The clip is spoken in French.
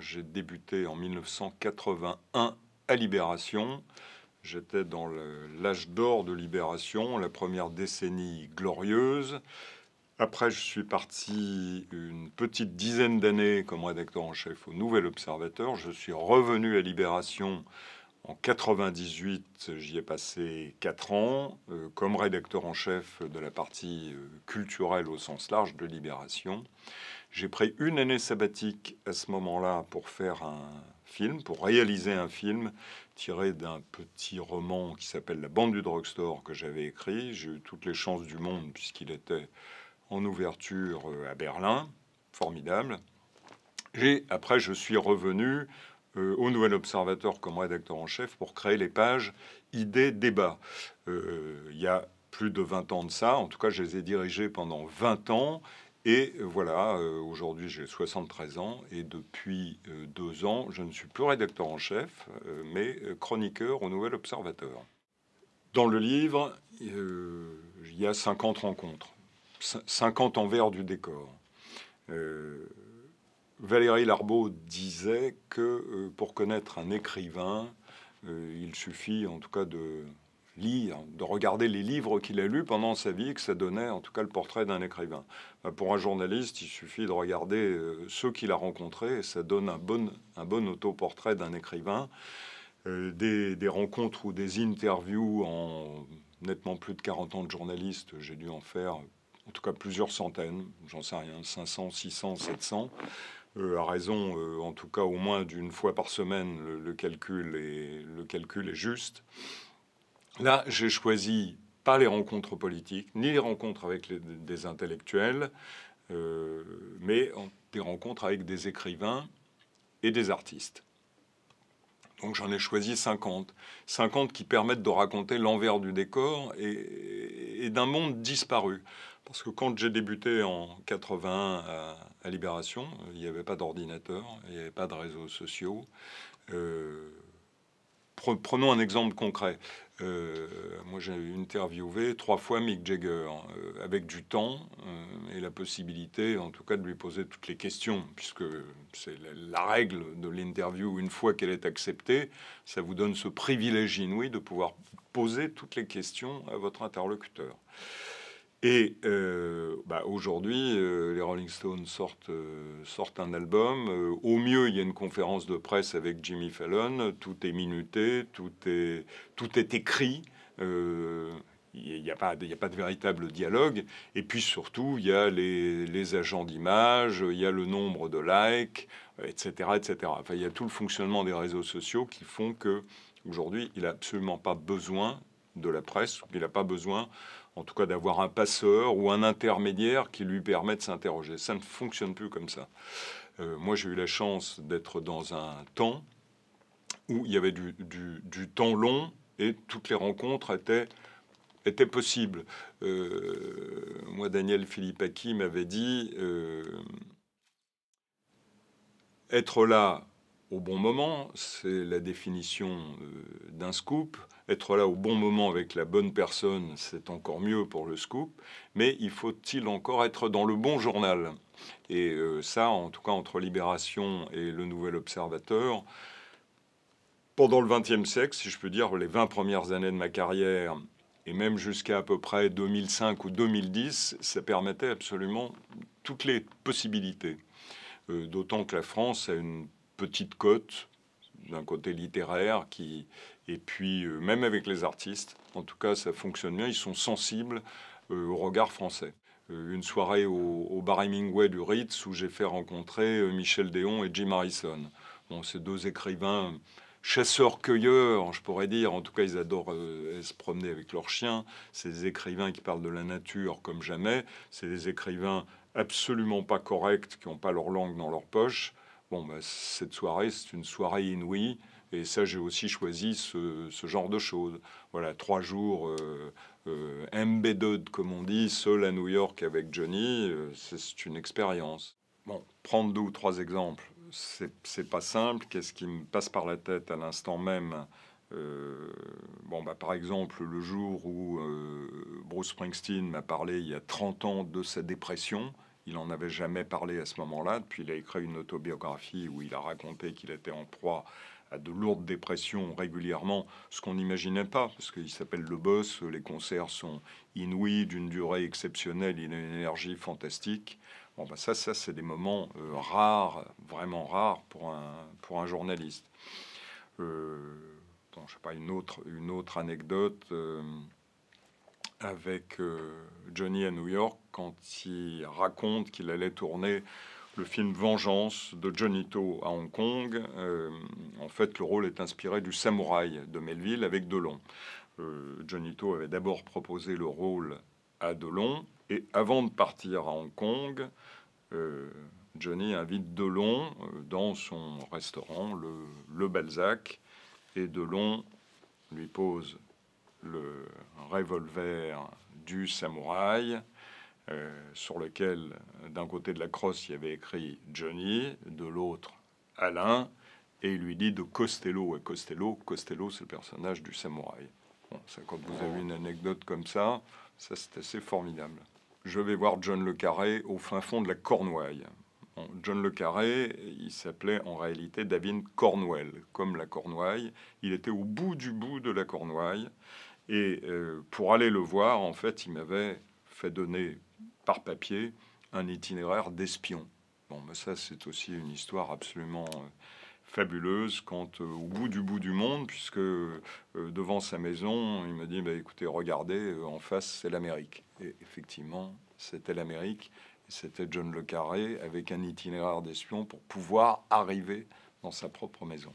j'ai débuté en 1981 à Libération. J'étais dans l'âge d'or de Libération, la première décennie glorieuse. Après, je suis parti une petite dizaine d'années comme rédacteur en chef au Nouvel Observateur. Je suis revenu à Libération en 98. J'y ai passé quatre ans euh, comme rédacteur en chef de la partie euh, culturelle au sens large de Libération. J'ai pris une année sabbatique à ce moment-là pour faire un film, pour réaliser un film tiré d'un petit roman qui s'appelle La bande du drugstore que j'avais écrit. J'ai eu toutes les chances du monde puisqu'il était en ouverture euh, à Berlin. Formidable. Et après, je suis revenu euh, au Nouvel Observateur comme rédacteur en chef pour créer les pages idées débats euh, ». Il y a plus de 20 ans de ça, en tout cas, je les ai dirigées pendant 20 ans. Et euh, voilà, euh, aujourd'hui j'ai 73 ans et depuis euh, deux ans, je ne suis plus rédacteur en chef, mais chroniqueur au Nouvel Observateur. Dans le livre, il y a 50 rencontres, 50 envers du décor. Euh, Valérie Larbeau disait que pour connaître un écrivain, il suffit en tout cas de, lire, hein, de regarder les livres qu'il a lus pendant sa vie, que ça donnait en tout cas le portrait d'un écrivain. Bah, pour un journaliste, il suffit de regarder euh, ceux qu'il a rencontrés et ça donne un bon, un bon autoportrait d'un écrivain. Euh, des, des, rencontres ou des interviews en nettement plus de 40 ans de journaliste, j'ai dû en faire en tout cas plusieurs centaines, j'en sais rien, 500, 600, 700. Euh, à raison, euh, en tout cas au moins d'une fois par semaine, le, le, calcul est, le calcul est juste. Là, j'ai choisi pas les rencontres politiques, ni les rencontres avec des intellectuels, euh, mais des rencontres avec des écrivains et des artistes. Donc j'en ai choisi 50. 50 qui permettent de raconter l'envers du décor et, d'un monde disparu. Parce que quand j'ai débuté en 81 à, Libération, il n'y avait pas d'ordinateur, il n'y avait pas de réseaux sociaux. Euh, prenons un exemple concret. Euh, moi, j'ai interviewé trois fois Mick Jagger, euh, avec du temps euh, et la possibilité, en tout cas, de lui poser toutes les questions, puisque c'est la, règle de l'interview. Une fois qu'elle est acceptée, ça vous donne ce privilège inouï de pouvoir poser toutes les questions à votre interlocuteur. Et euh, bah, aujourd'hui, euh, les Rolling Stones sortent, euh, sortent un album. au mieux, il y a une conférence de presse avec Jimmy Fallon. Tout est minuté, tout est, tout est écrit. Il n'y a, pas, y a pas de véritable dialogue. Et puis surtout, il y a les, les agents d'image, il y a le nombre de likes, etc. etc. Enfin, il y a tout le fonctionnement des réseaux sociaux qui font que aujourd'hui, il n'a absolument pas besoin de la presse, il n'a pas besoin, en tout cas, d'avoir un passeur ou un intermédiaire qui lui permet de s'interroger. Ça ne fonctionne plus comme ça. Euh, moi, j'ai eu la chance d'être dans un temps où il y avait du, temps long et toutes les rencontres étaient étaient possibles. Euh, moi, Daniel Philippaki m'avait dit euh, être là au bon moment, c'est la définition euh, d'un scoop. Être là au bon moment avec la bonne personne, c'est encore mieux pour le scoop. Mais il faut-il encore être dans le bon journal Et euh, ça, en tout cas, entre Libération et le Nouvel Observateur, pendant le XXe siècle, si je peux dire, les 20 premières années de ma carrière, et même jusqu'à à peu près 2005 ou 2010, ça permettait absolument toutes les possibilités. Euh, d'autant que la France a une petite côte d'un côté littéraire qui et puis euh, même avec les artistes en tout cas ça fonctionne bien ils sont sensibles euh, au regard français euh, une soirée au, au, bar Hemingway du Ritz où j'ai fait rencontrer Michel Déon et Jim Harrison bon ces deux écrivains chasseurs-cueilleurs, je pourrais dire, en tout cas ils adorent se promener avec leurs chiens, ces écrivains qui parlent de la nature comme jamais, c'est des écrivains absolument pas corrects, qui n'ont pas leur langue dans leur poche, bah, cette soirée, c'est une soirée inouïe. Et ça, j'ai aussi choisi ce, genre de choses. Voilà, trois jours euh, euh comme on dit, seul à New York avec Johnny, euh, c'est une expérience. Bon, prendre deux ou trois exemples, c'est pas simple. Qu'est-ce qui me passe par la tête à l'instant même euh, bon, bah, par exemple, le jour où Bruce Springsteen m'a parlé il y a 30 ans de sa dépression, il n'en avait jamais parlé à ce moment-là. Puis il a écrit une autobiographie où il a raconté qu'il était en proie à de lourdes dépressions régulièrement, ce qu'on n'imaginait pas, parce qu'il s'appelle le boss, les concerts sont inouïs, d'une durée exceptionnelle, il a une énergie fantastique. Bon, ben ça, ça c'est des moments euh, rares, vraiment rares pour un, pour un journaliste. Euh, bon, je sais pas, une autre, une autre anecdote. Euh, avec euh, Johnny à New York quand il raconte qu'il allait tourner le film Vengeance de Johnny To à Hong Kong. Euh, en fait, le rôle est inspiré du samouraï de Melville avec Delon. Euh, Johnny To avait d'abord proposé le rôle à Delon et avant de partir à Hong Kong, Johnny invite Delon dans son restaurant, le, le Balzac, et Delon lui pose le revolver du samouraï, euh, sur lequel, d'un côté de la crosse, il y avait écrit Johnny, de l'autre Alain, et il lui dit de Costello. Et Costello, Costello, c'est le personnage du samouraï. Bon, ça, quand vous avez une anecdote comme ça, ça c'est assez formidable. Je vais voir John Le Carré au fin fond de la Cornouaille. John Le Carré, il s'appelait en réalité David Cornwell, comme la Cornouaille. Il était au bout du bout de la Cornouaille. Et euh, pour aller le voir, en fait, il m'avait fait donner par papier un itinéraire d'espion. Bon, mais ça, c'est aussi une histoire absolument euh, fabuleuse quand, euh, au bout du bout du monde, puisque devant sa maison, il m'a dit, bah, écoutez, regardez, en face, c'est l'Amérique. Et effectivement, c'était l'Amérique, c'était John Le Carré, avec un itinéraire d'espion pour pouvoir arriver dans sa propre maison.